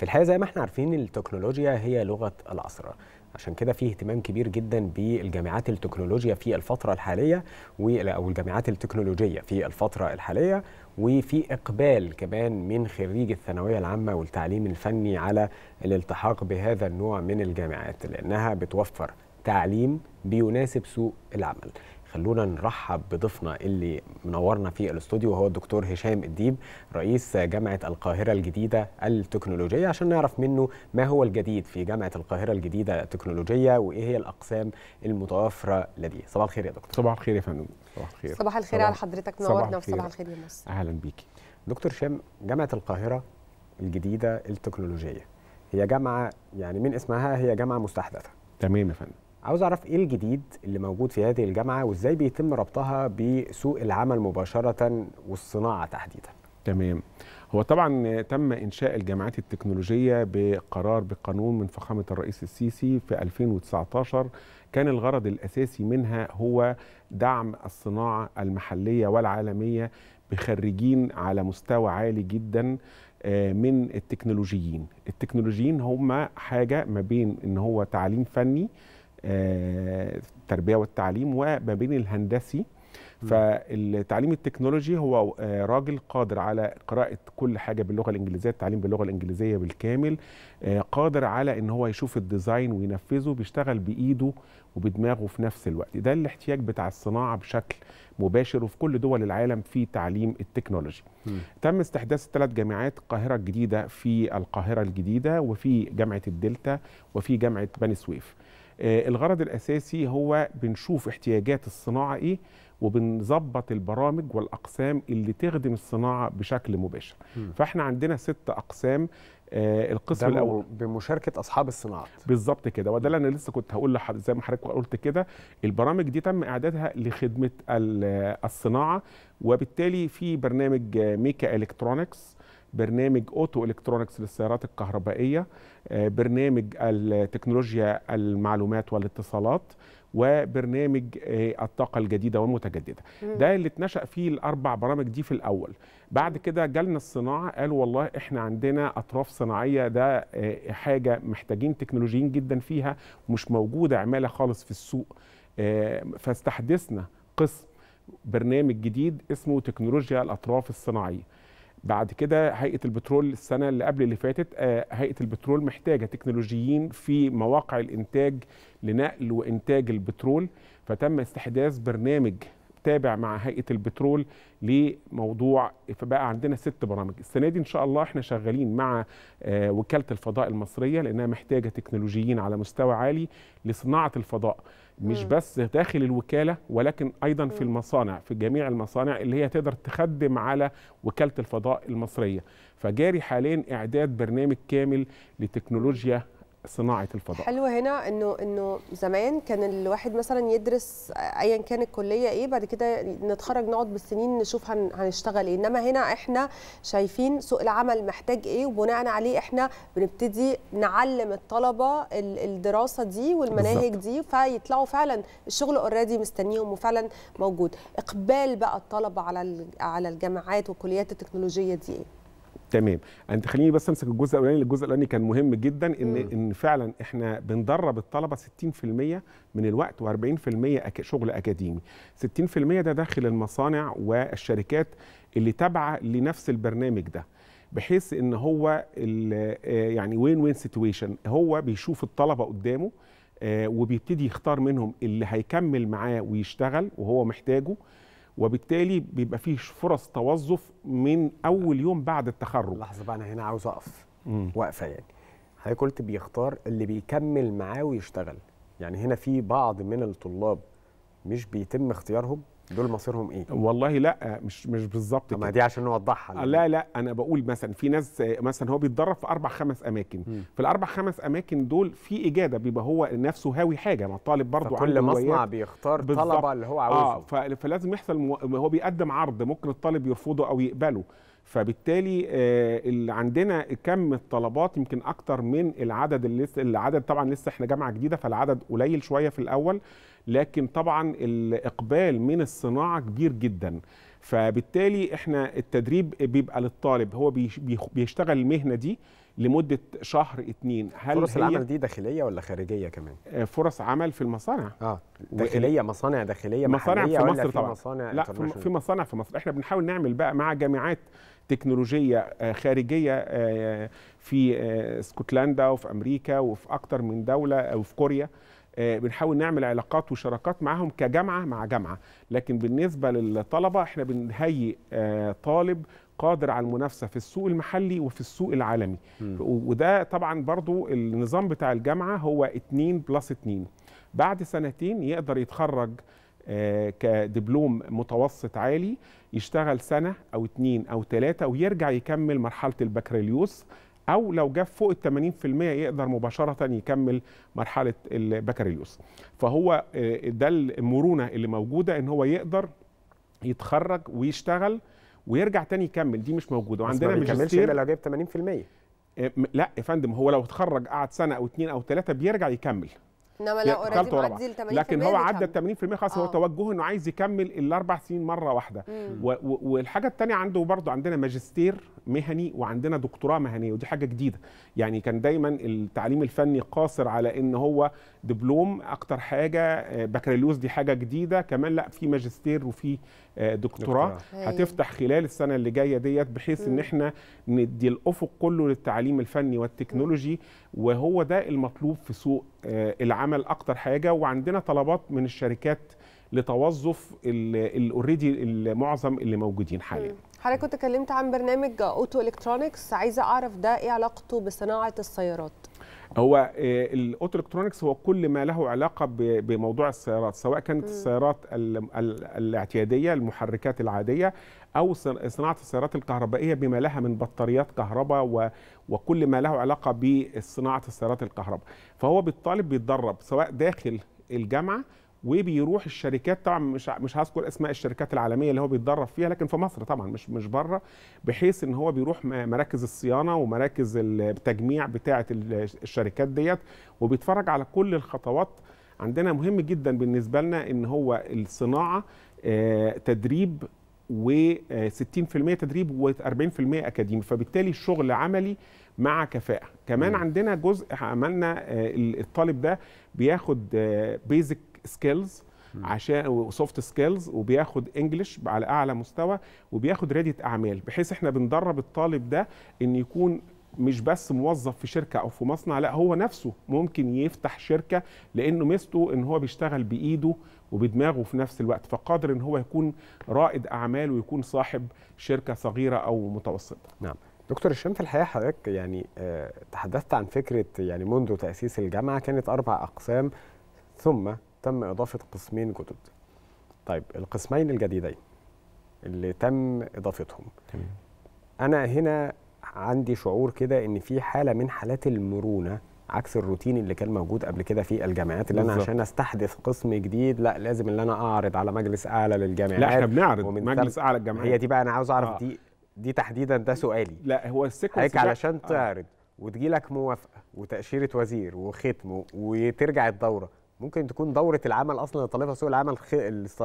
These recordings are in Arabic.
في الحقيقه زي ما احنا عارفين التكنولوجيا هي لغه العصر عشان كده في اهتمام كبير جدا بالجامعات التكنولوجيا في الفتره الحاليه او الجامعات التكنولوجيه في الفتره الحاليه وفي اقبال كمان من خريج الثانويه العامه والتعليم الفني على الالتحاق بهذا النوع من الجامعات لانها بتوفر تعليم بيناسب سوق العمل خلونا نرحب بضيفنا اللي منورنا في الاستوديو وهو الدكتور هشام الديب رئيس جامعه القاهره الجديده التكنولوجيه عشان نعرف منه ما هو الجديد في جامعه القاهره الجديده التكنولوجيه وايه هي الاقسام المتوفره لديه صباح الخير يا دكتور صباح الخير يا فندم صباح الخير صباح الخير على حضرتك نورنا وصباح الخير يا مصر اهلا بيكي دكتور هشام جامعه القاهره الجديده التكنولوجيه هي جامعه يعني من اسمها هي جامعه مستحدثه تمام يا فندم عاوز اعرف ايه الجديد اللي موجود في هذه الجامعه وازاي بيتم ربطها بسوق العمل مباشره والصناعه تحديدا تمام هو طبعا تم انشاء الجامعات التكنولوجيه بقرار بقانون من فخامه الرئيس السيسي في 2019 كان الغرض الاساسي منها هو دعم الصناعه المحليه والعالميه بخريجين على مستوى عالي جدا آه، من التكنولوجيين التكنولوجيين هم حاجه ما بين ان هو تعليم فني آه، التربيه والتعليم وما بين الهندسي فالتعليم التكنولوجي هو آه، راجل قادر على قراءة كل حاجة باللغة الإنجليزية التعليم باللغة الإنجليزية بالكامل آه، قادر على إن هو يشوف الديزاين وينفذه بيشتغل بإيده وبدماغه في نفس الوقت ده الاحتياج بتاع الصناعة بشكل مباشر وفي كل دول العالم في تعليم التكنولوجي م. تم استحداث ثلاث جامعات القاهرة الجديدة في القاهرة الجديدة وفي جامعة الدلتا وفي جامعة بني سويف آه، الغرض الاساسي هو بنشوف احتياجات الصناعه ايه وبنظبط البرامج والاقسام اللي تخدم الصناعه بشكل مباشر م. فاحنا عندنا ست اقسام آه القسم الاول بمشاركه اصحاب الصناعات بالظبط كده وده اللي انا لسه كنت هقول لحضرتك زي ما حضرتك قلت كده البرامج دي تم اعدادها لخدمه الصناعه وبالتالي في برنامج ميكا الكترونكس برنامج اوتو الكترونكس للسيارات الكهربائيه آه، برنامج التكنولوجيا المعلومات والاتصالات وبرنامج آه، الطاقه الجديده والمتجدده مم. ده اللي اتنشا فيه الاربع برامج دي في الاول بعد كده جالنا الصناعه قالوا والله احنا عندنا اطراف صناعيه ده آه، حاجه محتاجين تكنولوجيين جدا فيها مش موجوده عماله خالص في السوق فاستحدثنا قسم برنامج جديد اسمه تكنولوجيا الاطراف الصناعيه بعد كده هيئه البترول السنه اللي قبل اللي فاتت آه، هيئه البترول محتاجه تكنولوجيين في مواقع الانتاج لنقل وانتاج البترول فتم استحداث برنامج تابع مع هيئه البترول لموضوع فبقى عندنا ست برامج السنه دي ان شاء الله احنا شغالين مع آه، وكاله الفضاء المصريه لانها محتاجه تكنولوجيين على مستوى عالي لصناعه الفضاء مش بس داخل الوكاله ولكن ايضا في المصانع في جميع المصانع اللي هي تقدر تخدم على وكاله الفضاء المصريه فجاري حاليا اعداد برنامج كامل لتكنولوجيا صناعه الفضاء حلو هنا انه انه زمان كان الواحد مثلا يدرس ايا كان الكليه ايه بعد كده نتخرج نقعد بالسنين نشوف هن هنشتغل ايه انما هنا احنا شايفين سوق العمل محتاج ايه وبناء عليه احنا بنبتدي نعلم الطلبه الدراسه دي والمناهج دي فيطلعوا فعلا الشغل اوريدي مستنيهم وفعلا موجود اقبال بقى الطلبه على على الجامعات وكليات التكنولوجيه دي ايه تمام انت خليني بس امسك الجزء الاولاني الجزء الاولاني كان مهم جدا ان م. ان فعلا احنا بندرب الطلبه 60% من الوقت و40% شغل اكاديمي 60% ده داخل المصانع والشركات اللي تابعه لنفس البرنامج ده بحيث ان هو آه، يعني وين وين سيتويشن هو بيشوف الطلبه قدامه آه، وبيبتدي يختار منهم اللي هيكمل معاه ويشتغل وهو محتاجه وبالتالي بيبقى فيه فرص توظف من اول يوم بعد التخرج لحظه بقى انا هنا عاوز اقف واقفه يعني حضرتك قلت بيختار اللي بيكمل معاه ويشتغل يعني هنا في بعض من الطلاب مش بيتم اختيارهم دول مصيرهم ايه والله لا مش مش بالظبط كده. ما دي عشان نوضحها لا لا انا بقول مثلا في ناس مثلا هو بيتدرب في اربع خمس اماكن م. في الاربع خمس اماكن دول في اجاده بيبقى هو نفسه هاوي حاجه ما الطالب برضه كل مصنع بيختار طلبه اللي هو عاوزه اه فلازم يحصل مو... هو بيقدم عرض ممكن الطالب يرفضه او يقبله فبالتالي آه، اللي عندنا كم الطلبات يمكن اكتر من العدد اللي لسه العدد طبعا لسه احنا جامعه جديده فالعدد قليل شويه في الاول لكن طبعا الإقبال من الصناعة كبير جدا فبالتالي احنا التدريب بيبقى للطالب هو بيشتغل المهنه دي لمده شهر اتنين هل فرص العمل دي داخليه ولا خارجيه كمان آه، فرص عمل في المصانع اه داخليه مصانع داخليه مصانع في مصر طبعا مصانع لا في مصانع في مصر احنا بنحاول نعمل بقى مع جامعات تكنولوجيه آه، خارجيه آه، في اسكتلندا وفي امريكا وفي اكتر من دوله وفي كوريا آه، بنحاول نعمل علاقات وشراكات معاهم كجامعه مع جامعه لكن بالنسبه للطلبه احنا بنهيئ آه، طالب قادر على المنافسه في السوق المحلي وفي السوق العالمي م. وده طبعا برضو النظام بتاع الجامعه هو 2 بلس 2 بعد سنتين يقدر يتخرج آه، كدبلوم متوسط عالي يشتغل سنة أو اتنين أو تلاتة ويرجع يكمل مرحلة البكالوريوس او لو جاب فوق ال 80% يقدر مباشره يكمل مرحله البكالوريوس فهو آه، ده المرونه اللي موجوده ان هو يقدر يتخرج ويشتغل ويرجع تاني يكمل دي مش موجوده وعندنا ماجستير ما الا لو جاب 80% آه، لا يا فندم هو لو اتخرج قعد سنه او اتنين او تلاته بيرجع يكمل انما لو اوريدي معدي ال 80% لكن هو عدى ال 80% خلاص هو آه. توجهه انه عايز يكمل الاربع سنين مره واحده والحاجه الثانيه عنده برضه عندنا ماجستير مهني وعندنا دكتوراه مهنيه ودي حاجه جديده يعني كان دايما التعليم الفني قاصر على ان هو دبلوم اكتر حاجه آه، بكالوريوس دي حاجه جديده كمان لا في ماجستير وفي آه، دكتوراه أيوة. هتفتح خلال السنه اللي جايه ديت بحيث ان احنا ندي الافق كله للتعليم الفني والتكنولوجي وهو ده المطلوب في سوق آه، العمل اكتر حاجه وعندنا طلبات من الشركات لتوظف الاوريدي معظم اللي موجودين حاليا حضرتك كنت اتكلمت عن برنامج اوتو الكترونكس عايزه اعرف ده ايه علاقته بصناعه السيارات هو آه، الاوتو الكترونكس هو كل ما له علاقه بموضوع السيارات سواء كانت م. السيارات الاعتياديه المحركات العاديه او صناعه السيارات الكهربائيه بما لها من بطاريات كهرباء وكل ما له علاقه بصناعه السيارات الكهرباء فهو بالطالب بيتدرب سواء داخل الجامعه وبيروح الشركات طبعا مش مش هذكر اسماء الشركات العالميه اللي هو بيتدرب فيها لكن في مصر طبعا مش مش بره بحيث ان هو بيروح مراكز الصيانه ومراكز التجميع بتاعه الشركات ديت وبيتفرج على كل الخطوات عندنا مهم جدا بالنسبه لنا ان هو الصناعه آه، تدريب و60% آه، تدريب و40% اكاديمي فبالتالي الشغل عملي مع كفاءه كمان عندنا جزء عملنا آه، الطالب ده بياخد بيزك سكيلز عشان وسوفت سكيلز وبياخد انجلش على اعلى مستوى وبياخد رياده اعمال بحيث احنا بندرب الطالب ده ان يكون مش بس موظف في شركه او في مصنع لا هو نفسه ممكن يفتح شركه لانه ميزته ان هو بيشتغل بايده وبدماغه في نفس الوقت فقادر ان هو يكون رائد اعمال ويكون صاحب شركه صغيره او متوسطه نعم دكتور هشام في الحقيقه حضرتك يعني آه، تحدثت عن فكره يعني منذ تاسيس الجامعه كانت اربع اقسام ثم تم إضافة قسمين جدد طيب القسمين الجديدين اللي تم إضافتهم تمام. أنا هنا عندي شعور كده إن في حالة من حالات المرونة عكس الروتين اللي كان موجود قبل كده في الجامعات اللي بالزبط. انا عشان استحدث قسم جديد لا لازم ان انا اعرض على مجلس اعلى للجامعات لا احنا بنعرض مجلس اعلى الجامعات هي دي بقى انا عاوز اعرف آه. دي دي تحديدا ده سؤالي لا هو السيكونس علشان آه. تعرض وتجي لك موافقه وتاشيره وزير وختم وترجع الدوره ممكن تكون دوره العمل اصلا اللي طالبها سوق العمل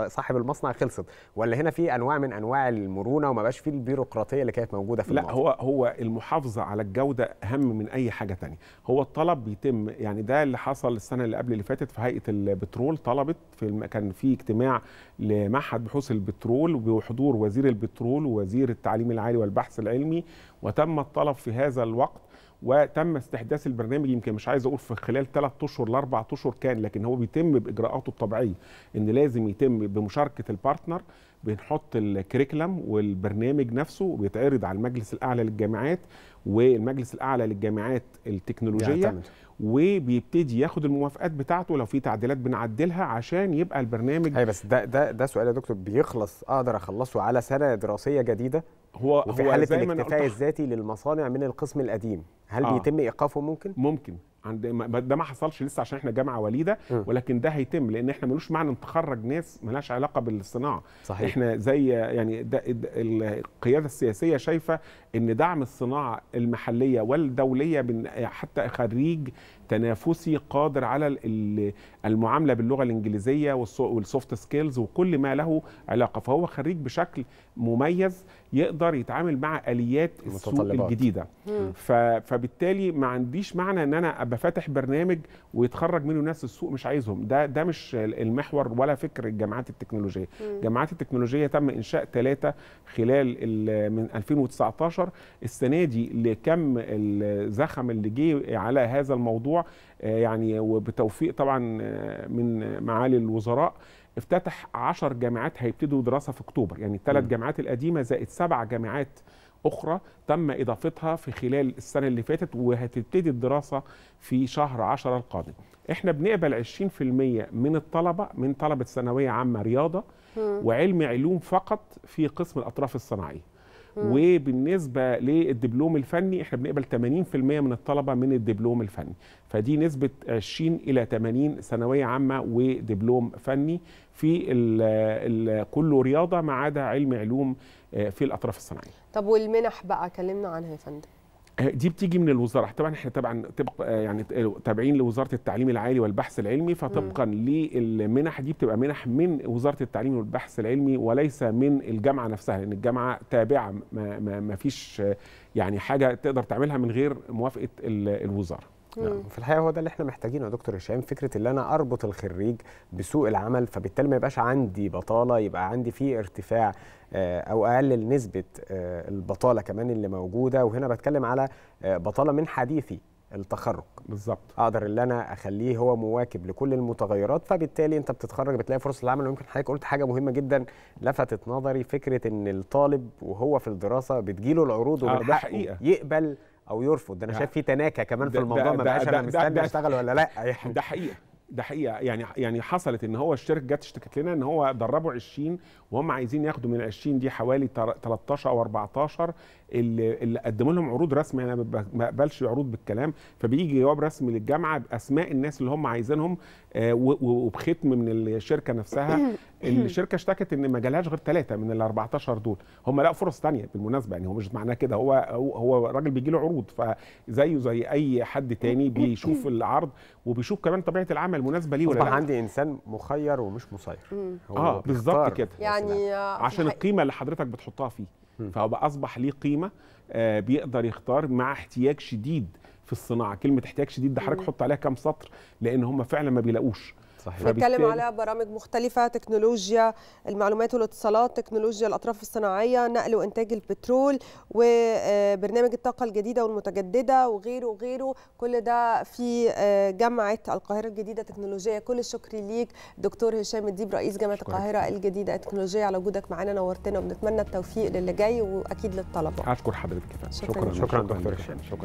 صاحب المصنع خلصت ولا هنا في انواع من انواع المرونه وما بقاش في البيروقراطيه اللي كانت موجوده في لا الموضوع. هو هو المحافظه على الجوده اهم من اي حاجه ثانيه هو الطلب بيتم يعني ده اللي حصل السنه اللي قبل اللي فاتت في هيئه البترول طلبت في كان في اجتماع لمعهد بحوث البترول بحضور وزير البترول ووزير التعليم العالي والبحث العلمي وتم الطلب في هذا الوقت وتم استحداث البرنامج يمكن مش عايز اقول في خلال ثلاث اشهر لاربع اشهر كان لكن هو بيتم باجراءاته الطبيعيه ان لازم يتم بمشاركه البارتنر بنحط الكريكلم والبرنامج نفسه بيتعرض على المجلس الاعلى للجامعات والمجلس الاعلى للجامعات التكنولوجيه يعتمد. وبيبتدي ياخد الموافقات بتاعته لو في تعديلات بنعدلها عشان يبقى البرنامج ايوه بس ده ده ده سؤال يا دكتور بيخلص اقدر اخلصه على سنه دراسيه جديده هو وفي هو حاله الاكتفاء الذاتي للمصانع من القسم القديم هل آه. بيتم ايقافه ممكن ممكن عند ده ما حصلش لسه عشان احنا جامعه وليده ولكن ده هيتم لان احنا ملوش معنى نتخرج ناس ملهاش علاقه بالصناعه صحيح. احنا زي يعني ده القياده السياسيه شايفه ان دعم الصناعه المحليه والدوليه من حتى خريج تنافسي قادر على المعامله باللغه الانجليزيه والسوفت سكيلز وكل ما له علاقه فهو خريج بشكل مميز يقدر يتعامل مع اليات السوق الجديده فبالتالي ما عنديش معنى ان انا يبقى فاتح برنامج ويتخرج منه ناس السوق مش عايزهم ده ده مش المحور ولا فكر الجامعات التكنولوجيه الجامعات جامعات التكنولوجيه تم انشاء ثلاثه خلال من 2019 السنه دي لكم الزخم اللي جه على هذا الموضوع آه، يعني وبتوفيق طبعا آه، من معالي الوزراء افتتح 10 جامعات هيبتدوا دراسه في اكتوبر يعني الثلاث جامعات القديمه زائد سبع جامعات أخرى تم إضافتها في خلال السنة اللي فاتت وهتبتدي الدراسة في شهر 10 القادم احنا بنقبل 20% من الطلبة من طلبة ثانوية عامة رياضة وعلم علوم فقط في قسم الأطراف الصناعية وبالنسبه للدبلوم الفني احنا بنقبل 80% من الطلبه من الدبلوم الفني فدي نسبه 20 الى 80 ثانويه عامه ودبلوم فني في كله رياضه ما عدا علم علوم آه، في الاطراف الصناعيه. طب والمنح بقى كلمنا عنها يا فندم. آه، دي بتيجي من الوزاره طبعا احنا طبعا تبقى آه، يعني آه، تابعين لوزاره التعليم العالي والبحث العلمي فطبقا للمنح دي بتبقى منح من وزاره التعليم والبحث العلمي وليس من الجامعه نفسها لان الجامعه تابعه ما, ما, ما فيش يعني حاجه تقدر تعملها من غير موافقه الوزاره نعم. في الحقيقه هو ده اللي احنا محتاجينه يا دكتور هشام فكره ان انا اربط الخريج بسوق العمل فبالتالي ما يبقاش عندي بطاله يبقى عندي فيه ارتفاع آه، او اقلل نسبه آه، البطاله كمان اللي موجوده وهنا بتكلم على آه، بطاله من حديثي التخرج بالظبط اقدر ان انا اخليه هو مواكب لكل المتغيرات فبالتالي انت بتتخرج بتلاقي فرص العمل ويمكن حضرتك قلت حاجه مهمه جدا لفتت نظري فكره ان الطالب وهو في الدراسه بتجيله العروض ومن يقبل او يرفض ده انا شايف في تناكه كمان في الموضوع ما بقاش انا مستني اشتغل ولا لا يعني. ده حقيقه ده حقيقه يعني, يعني يعني حصلت ان هو الشركه جت اشتكت لنا ان هو دربوا 20 وهم عايزين ياخدوا من ال 20 دي حوالي 13 او 14 اللي, اللي قدموا لهم عروض رسمي انا ما بقبلش عروض بالكلام فبيجي جواب رسمي للجامعه باسماء الناس اللي هم عايزينهم آه، وبختم من الشركه نفسها الشركه اشتكت ان ما جالهاش غير ثلاثه من ال 14 دول هم لقوا فرص ثانيه بالمناسبه يعني هو مش معناه كده هو هو راجل بيجي له عروض فزيه زي اي حد تاني بيشوف العرض وبيشوف كمان طبيعه العمل مناسبه ليه ولا لا عندي انسان مخير ومش مسير اه بالظبط كده يعني آه، عشان القيمه اللي حضرتك بتحطها فيه فهو اصبح ليه قيمه آه، بيقدر يختار مع احتياج شديد في الصناعه كلمه احتياج شديد ده حضرتك حط عليها كام سطر لان هم فعلا ما بيلاقوش صحيح بنتكلم على برامج مختلفه تكنولوجيا المعلومات والاتصالات تكنولوجيا الاطراف الصناعيه نقل وانتاج البترول وبرنامج الطاقه الجديده والمتجدده وغيره وغيره كل ده في آه، جامعه القاهره الجديده تكنولوجيا كل الشكر ليك دكتور هشام الديب رئيس جامعه القاهره الجديده التكنولوجيه على وجودك معانا نورتنا وبنتمنى التوفيق للي جاي واكيد للطلبه اشكر حضرتك شكرا شكرا, شكرا, شكرا دكتور هشام شكرا